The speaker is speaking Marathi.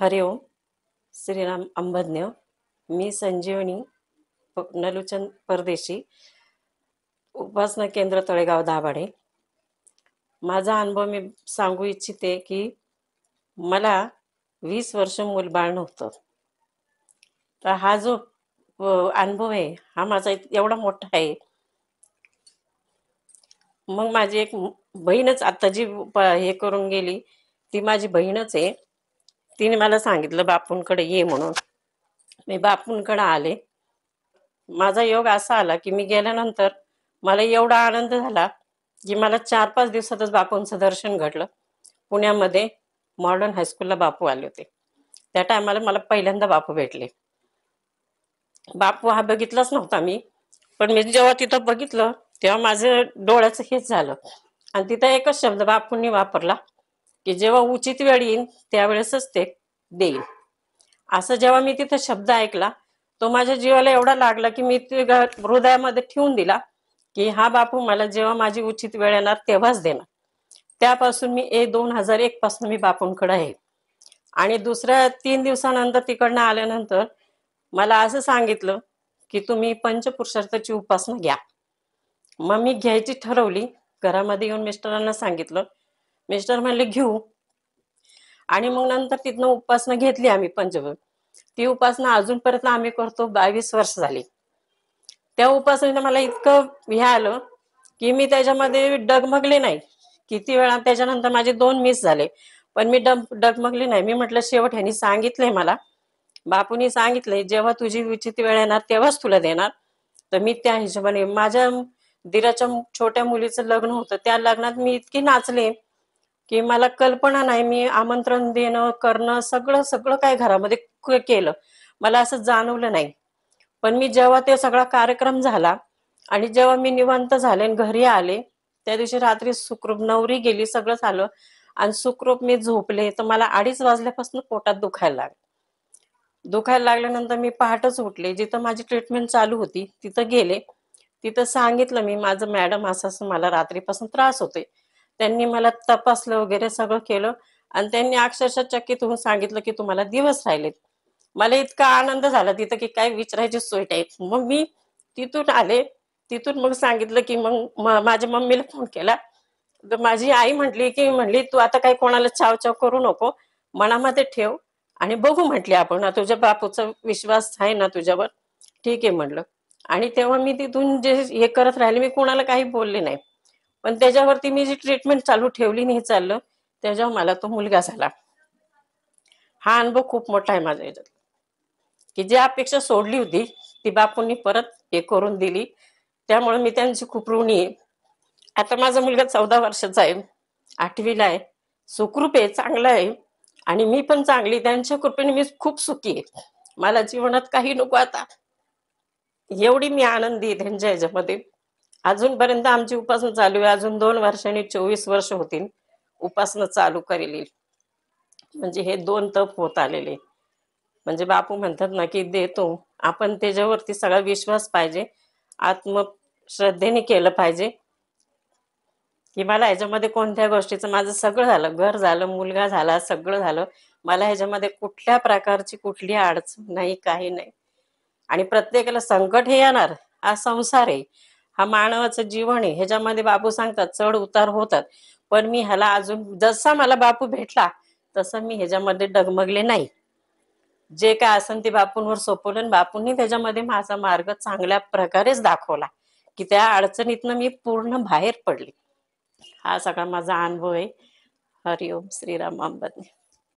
हरिओम श्रीराम अंबज्ञ मी संजीवनी नलुचंद परदेशी उपासना केंद्र तळेगाव दाभाडे माझा अनुभव मी सांगू इच्छिते की मला वीस वर्ष बाळ नव्हतं तर हा जो अनुभव आहे हा माझा एवढा मोठा आहे मग माझी एक बहीणच आता जी हे करून गेली ती माझी बहीणच आहे तिने मला सांगितलं बापूंकडे ये म्हणून मी बापूंकडे आले माझा योग असा आला की मी गेल्यानंतर मला एवढा आनंद झाला की मला चार पाच दिवसातच बापूंचं दर्शन घडलं पुण्यामध्ये मॉडर्न हायस्कूलला बापू आले होते त्या टायमाला मला पहिल्यांदा बापू भेटले बापू हा बघितलाच नव्हता मी पण मी जेव्हा तिथं बघितलं तेव्हा माझं डोळ्याचं हेच झालं आणि तिथं एकच शब्द बापूंनी वापरला की जेव्हा उचित वेळ येईल त्यावेळेसच ते देईल असं जेव्हा मी तिथं शब्द ऐकला तो माझ्या जीवाला एवढा लागला की मी ते हृदयामध्ये ठेवून दिला की हा बापू मला जेव्हा माझी उचित वेळ येणार तेव्हाच देणार त्यापासून मी ए दोन हजार एक पासून मी बापूंकडे आहे आणि दुसऱ्या तीन दिवसानंतर तिकडनं आल्यानंतर मला असं सांगितलं की तुम्ही पंचपुरुषार्थाची उपासना घ्या मग मी घ्यायची ठरवली घरामध्ये येऊन मिस्टरांना सांगितलं मिस्टर म्हणले घेऊ आणि मग नंतर तिथनं उपासना घेतली आम्ही पंचभ ती उपासना अजूनपर्यंत आम्ही करतो बावीस वर्ष झाली त्या उपासनेनं मला इतकं हे आलं की मी त्याच्यामध्ये डगमगले नाही किती वेळा त्याच्यानंतर माझे दोन मिस झाले पण मी डग डगमगले नाही मी म्हटलं शेवट यांनी सांगितलंय मला बापूनी सांगितलंय जेव्हा तुझी उचित वेळ येणार तेव्हाच तुला देणार तर मी त्या हिशोबाने माझ्या दिराच्या छोट्या मुलीचं लग्न होतं त्या लग्नात मी इतकी नाचले की मला कल्पना नाही मी आमंत्रण देणं करणं सगळं सगळं काय घरामध्ये केलं मला असं जाणवलं नाही पण मी जेव्हा ते सगळा कार्यक्रम झाला आणि जेव्हा मी निवांत झाले घरी आले त्या दिवशी रात्री सुखरूप नवरी गेली सगळं झालं आणि सुखरूप मी झोपले तर मला अडीच वाजल्यापासून पोटात दुखायला लागलं दुखायला लागल्यानंतर मी पहाटच उठले जिथं माझी ट्रीटमेंट चालू होती तिथं गेले तिथं सांगितलं मी माझं मॅडम असं असं मला रात्रीपासून त्रास होते त्यांनी मला तपासलं वगैरे सगळं केलं आणि त्यांनी अक्षरशः चकित होऊन सांगितलं की तुम्हाला दिवस राहिलेत मला इतका आनंद झाला तिथं की काय विचारायची सोय टाईप मग मी तिथून आले तिथून मग सांगितलं की मग माझ्या मम्मीला फोन केला तर माझी आई म्हटली की म्हणली तू आता काही कोणाला चाव चाव करू नको मनामध्ये ठेव आणि बघू म्हटली आपण तुझ्या बापूचा विश्वास आहे ना तुझ्यावर ठीक आहे म्हटलं आणि तेव्हा मी तिथून जे हे करत राहिले मी कोणाला काही बोलले नाही पण त्याच्यावरती मी जी ट्रीटमेंट चालू ठेवली नाही चाललं त्याच्यावर मला तो मुलगा झाला हा अनुभव खूप मोठा आहे माझ्या याच्यात की जी अपेक्षा सोडली होती ती बापूंनी परत हे करून दिली त्यामुळे मी त्यांची खूप ऋणी आहे आता माझा मुलगा चौदा वर्षाचा आहे आठवीला आहे सुखरूप आहे चांगला आहे आणि मी पण चांगली त्यांच्या कृपेने मी खूप सुखी आहे मला जीवनात काही नको आता एवढी मी आनंदी आहे त्यांच्या याच्यामध्ये अजूनपर्यंत आमची उपासना चालू आहे अजून दोन वर्षांनी चोवीस वर्ष होतील उपासना चालू करेल म्हणजे हे दोन तप होत आलेले म्हणजे बापू म्हणतात ना की देतो आपण त्याच्यावरती सगळा विश्वास पाहिजे आत्मश्रद्धेने केलं पाहिजे की मला ह्याच्यामध्ये कोणत्या गोष्टीचं माझं सगळं झालं घर झालं मुलगा झाला सगळं झालं मला ह्याच्यामध्ये कुठल्या प्रकारची कुठली अडचण नाही काही नाही आणि प्रत्येकाला संकट हे येणार हा संसार आहे हा मानवाचं जीवन आहे ह्याच्यामध्ये बापू सांगतात चढ उतार होतात पण मी ह्याला अजून जसा मला बापू भेटला तसं मी ह्याच्यामध्ये डगमगले नाही जे काय असन ते बापूंवर सोपवलं बापूंनी त्याच्यामध्ये माझा मार्ग चांगल्या प्रकारेच दाखवला की त्या अडचणीतनं मी पूर्ण बाहेर पडली हा सगळा माझा अनुभव आहे हरिओम श्रीराम अंबदने